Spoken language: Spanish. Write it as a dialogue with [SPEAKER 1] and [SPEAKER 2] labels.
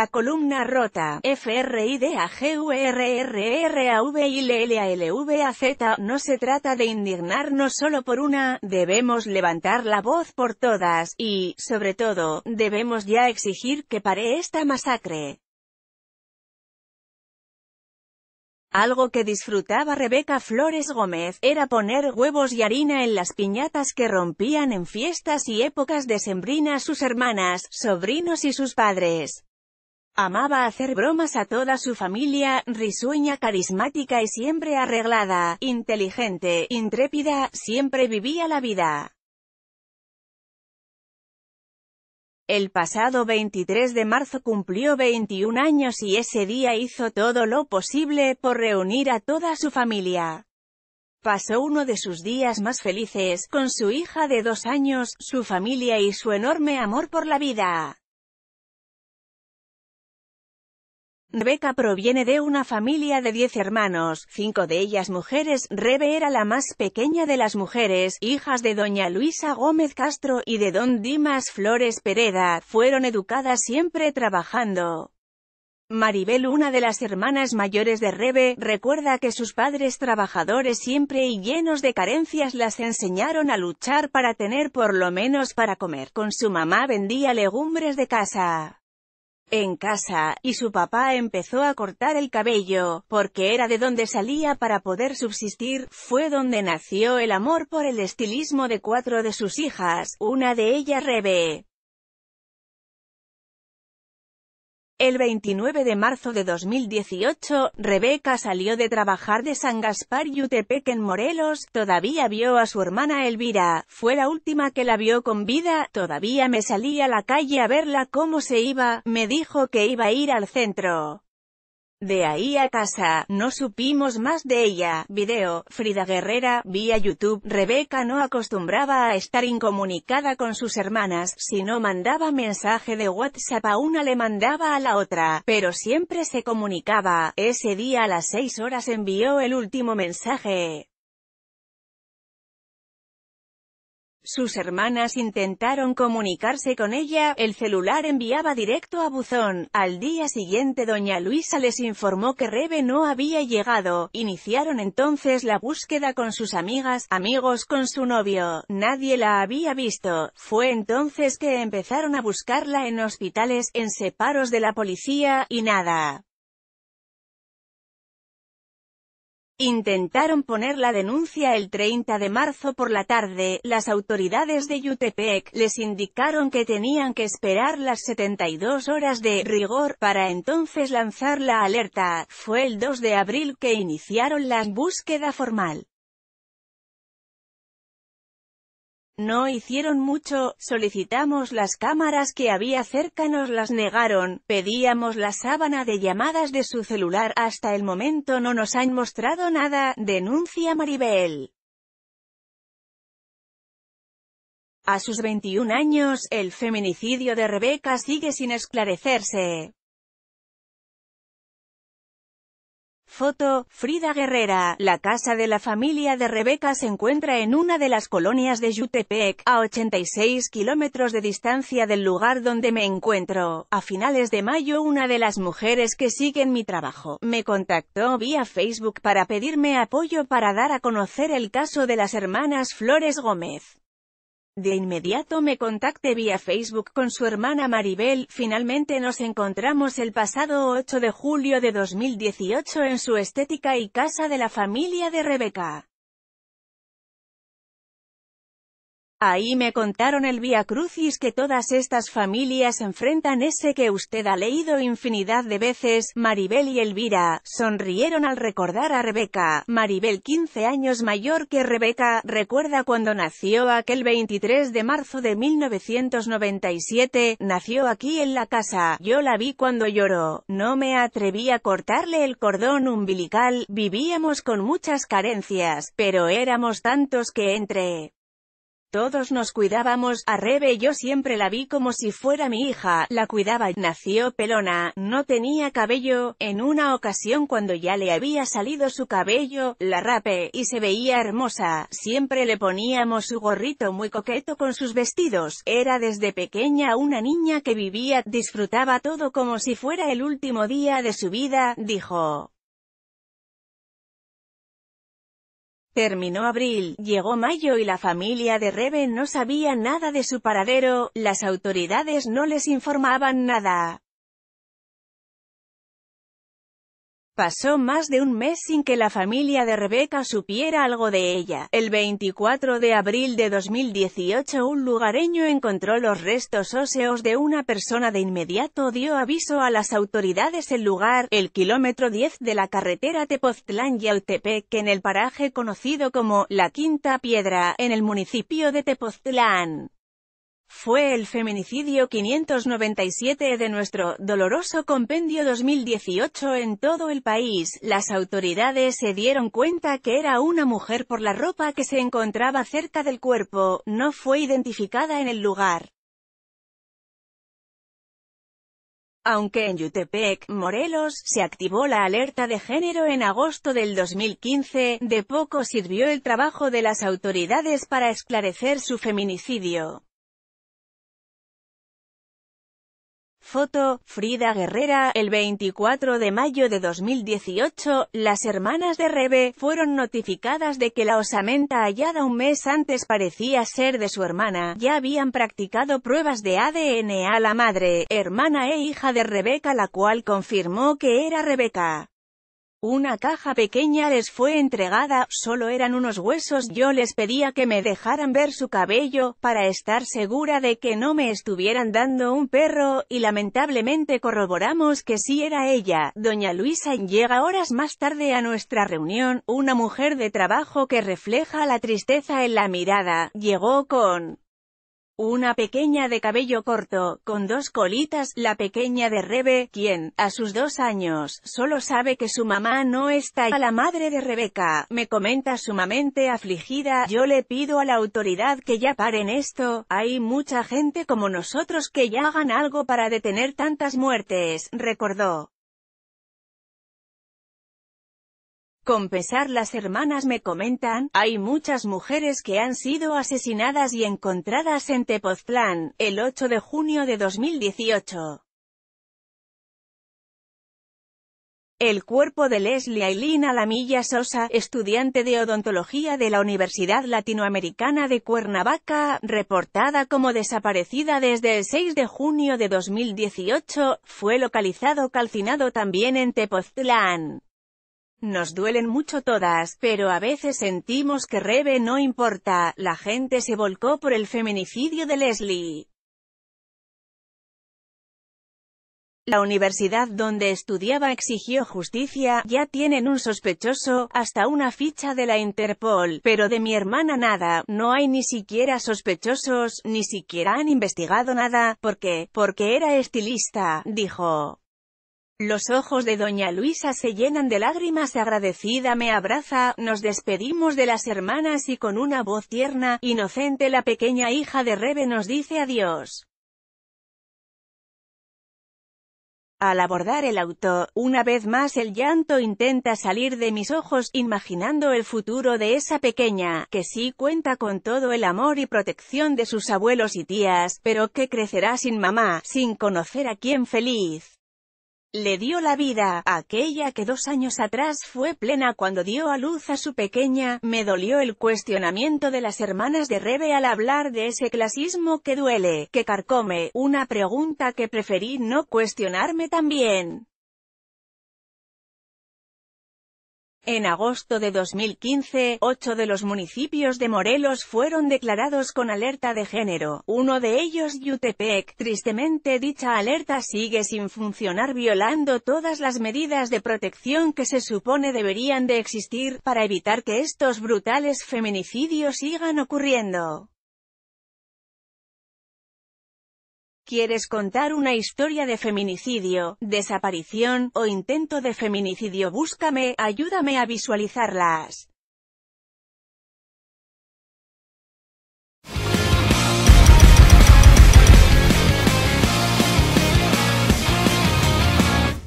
[SPEAKER 1] la columna rota, F-R-I-D-A-G-U-R-R-E-R-A-V-I-L-L-A-L-V-A-Z, no se trata de indignarnos solo por una, debemos levantar la voz por todas, y, sobre todo, debemos ya exigir que pare esta masacre. Algo que disfrutaba Rebeca Flores Gómez, era poner huevos y harina en las piñatas que rompían en fiestas y épocas de decembrinas sus hermanas, sobrinos y sus padres. Amaba hacer bromas a toda su familia, risueña, carismática y siempre arreglada, inteligente, intrépida, siempre vivía la vida. El pasado 23 de marzo cumplió 21 años y ese día hizo todo lo posible por reunir a toda su familia. Pasó uno de sus días más felices, con su hija de dos años, su familia y su enorme amor por la vida. Rebeca proviene de una familia de diez hermanos, cinco de ellas mujeres, Rebe era la más pequeña de las mujeres, hijas de doña Luisa Gómez Castro y de don Dimas Flores Pereda, fueron educadas siempre trabajando. Maribel, una de las hermanas mayores de Rebe, recuerda que sus padres trabajadores siempre y llenos de carencias las enseñaron a luchar para tener por lo menos para comer. Con su mamá vendía legumbres de casa en casa, y su papá empezó a cortar el cabello, porque era de donde salía para poder subsistir, fue donde nació el amor por el estilismo de cuatro de sus hijas, una de ellas Rebe. El 29 de marzo de 2018, Rebeca salió de trabajar de San Gaspar Yutepec en Morelos, todavía vio a su hermana Elvira, fue la última que la vio con vida, todavía me salí a la calle a verla cómo se iba, me dijo que iba a ir al centro. De ahí a casa, no supimos más de ella. Video, Frida Guerrera, vía YouTube. Rebeca no acostumbraba a estar incomunicada con sus hermanas, si no mandaba mensaje de WhatsApp a una le mandaba a la otra, pero siempre se comunicaba. Ese día a las 6 horas envió el último mensaje. Sus hermanas intentaron comunicarse con ella, el celular enviaba directo a buzón. Al día siguiente doña Luisa les informó que Rebe no había llegado. Iniciaron entonces la búsqueda con sus amigas, amigos con su novio. Nadie la había visto. Fue entonces que empezaron a buscarla en hospitales, en separos de la policía, y nada. Intentaron poner la denuncia el 30 de marzo por la tarde, las autoridades de Yutepec les indicaron que tenían que esperar las 72 horas de rigor para entonces lanzar la alerta. Fue el 2 de abril que iniciaron la búsqueda formal. No hicieron mucho, solicitamos las cámaras que había cerca nos las negaron, pedíamos la sábana de llamadas de su celular hasta el momento no nos han mostrado nada, denuncia Maribel. A sus 21 años, el feminicidio de Rebeca sigue sin esclarecerse. Foto, Frida Guerrera. La casa de la familia de Rebeca se encuentra en una de las colonias de Yutepec, a 86 kilómetros de distancia del lugar donde me encuentro. A finales de mayo una de las mujeres que siguen mi trabajo, me contactó vía Facebook para pedirme apoyo para dar a conocer el caso de las hermanas Flores Gómez. De inmediato me contacté vía Facebook con su hermana Maribel, finalmente nos encontramos el pasado 8 de julio de 2018 en su estética y casa de la familia de Rebeca. Ahí me contaron el vía crucis que todas estas familias enfrentan ese que usted ha leído infinidad de veces, Maribel y Elvira, sonrieron al recordar a Rebeca, Maribel 15 años mayor que Rebeca, recuerda cuando nació aquel 23 de marzo de 1997, nació aquí en la casa, yo la vi cuando lloró, no me atreví a cortarle el cordón umbilical, vivíamos con muchas carencias, pero éramos tantos que entre todos nos cuidábamos, a Rebe yo siempre la vi como si fuera mi hija, la cuidaba, nació pelona, no tenía cabello, en una ocasión cuando ya le había salido su cabello, la rape, y se veía hermosa, siempre le poníamos su gorrito muy coqueto con sus vestidos, era desde pequeña una niña que vivía, disfrutaba todo como si fuera el último día de su vida, dijo. Terminó abril, llegó mayo y la familia de Rebe no sabía nada de su paradero, las autoridades no les informaban nada. Pasó más de un mes sin que la familia de Rebeca supiera algo de ella. El 24 de abril de 2018 un lugareño encontró los restos óseos de una persona de inmediato dio aviso a las autoridades el lugar, el kilómetro 10 de la carretera Tepoztlán-Yautepec en el paraje conocido como La Quinta Piedra, en el municipio de Tepoztlán fue el feminicidio 597 de nuestro doloroso compendio 2018 en todo el país. Las autoridades se dieron cuenta que era una mujer por la ropa que se encontraba cerca del cuerpo, no fue identificada en el lugar. Aunque en Yutepec, Morelos, se activó la alerta de género en agosto del 2015, de poco sirvió el trabajo de las autoridades para esclarecer su feminicidio. Foto, Frida Guerrera, el 24 de mayo de 2018, las hermanas de Rebe, fueron notificadas de que la osamenta hallada un mes antes parecía ser de su hermana, ya habían practicado pruebas de ADN a la madre, hermana e hija de Rebeca la cual confirmó que era Rebeca. Una caja pequeña les fue entregada, solo eran unos huesos. Yo les pedía que me dejaran ver su cabello, para estar segura de que no me estuvieran dando un perro, y lamentablemente corroboramos que sí era ella. Doña Luisa llega horas más tarde a nuestra reunión, una mujer de trabajo que refleja la tristeza en la mirada. Llegó con una pequeña de cabello corto, con dos colitas, la pequeña de Rebe, quien, a sus dos años, solo sabe que su mamá no está a la madre de Rebeca, me comenta sumamente afligida, yo le pido a la autoridad que ya paren esto, hay mucha gente como nosotros que ya hagan algo para detener tantas muertes, recordó. Con pesar las hermanas me comentan, hay muchas mujeres que han sido asesinadas y encontradas en Tepoztlán, el 8 de junio de 2018. El cuerpo de Leslie Aileen Alamilla Sosa, estudiante de odontología de la Universidad Latinoamericana de Cuernavaca, reportada como desaparecida desde el 6 de junio de 2018, fue localizado calcinado también en Tepoztlán. Nos duelen mucho todas, pero a veces sentimos que Rebe no importa, la gente se volcó por el feminicidio de Leslie. La universidad donde estudiaba exigió justicia, ya tienen un sospechoso, hasta una ficha de la Interpol, pero de mi hermana nada, no hay ni siquiera sospechosos, ni siquiera han investigado nada, ¿por qué? Porque era estilista, dijo. Los ojos de doña Luisa se llenan de lágrimas agradecida me abraza, nos despedimos de las hermanas y con una voz tierna, inocente la pequeña hija de Rebe nos dice adiós. Al abordar el auto, una vez más el llanto intenta salir de mis ojos, imaginando el futuro de esa pequeña, que sí cuenta con todo el amor y protección de sus abuelos y tías, pero que crecerá sin mamá, sin conocer a quien feliz le dio la vida, aquella que dos años atrás fue plena cuando dio a luz a su pequeña, me dolió el cuestionamiento de las hermanas de Rebe al hablar de ese clasismo que duele, que carcome, una pregunta que preferí no cuestionarme también. En agosto de 2015, ocho de los municipios de Morelos fueron declarados con alerta de género, uno de ellos Yutepec. Tristemente dicha alerta sigue sin funcionar violando todas las medidas de protección que se supone deberían de existir, para evitar que estos brutales feminicidios sigan ocurriendo. ¿Quieres contar una historia de feminicidio, desaparición o intento de feminicidio? Búscame, ayúdame a visualizarlas.